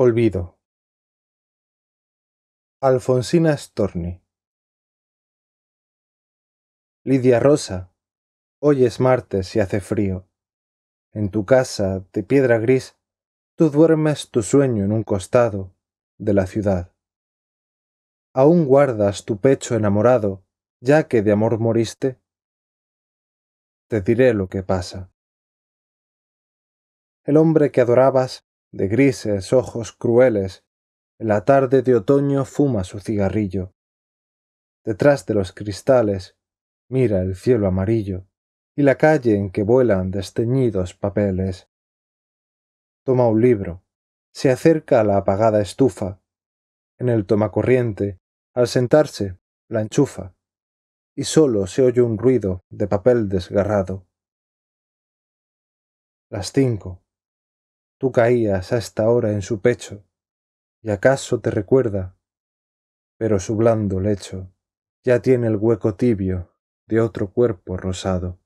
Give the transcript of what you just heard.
Olvido. Alfonsina Storni. Lidia Rosa, hoy es martes y hace frío. En tu casa, de piedra gris, tú duermes tu sueño en un costado de la ciudad. Aún guardas tu pecho enamorado, ya que de amor moriste. Te diré lo que pasa. El hombre que adorabas de grises ojos crueles, en la tarde de otoño fuma su cigarrillo. Detrás de los cristales mira el cielo amarillo y la calle en que vuelan desteñidos papeles. Toma un libro, se acerca a la apagada estufa, en el tomacorriente, al sentarse, la enchufa, y sólo se oye un ruido de papel desgarrado. Las cinco tú caías a esta hora en su pecho, y acaso te recuerda, pero su blando lecho ya tiene el hueco tibio de otro cuerpo rosado.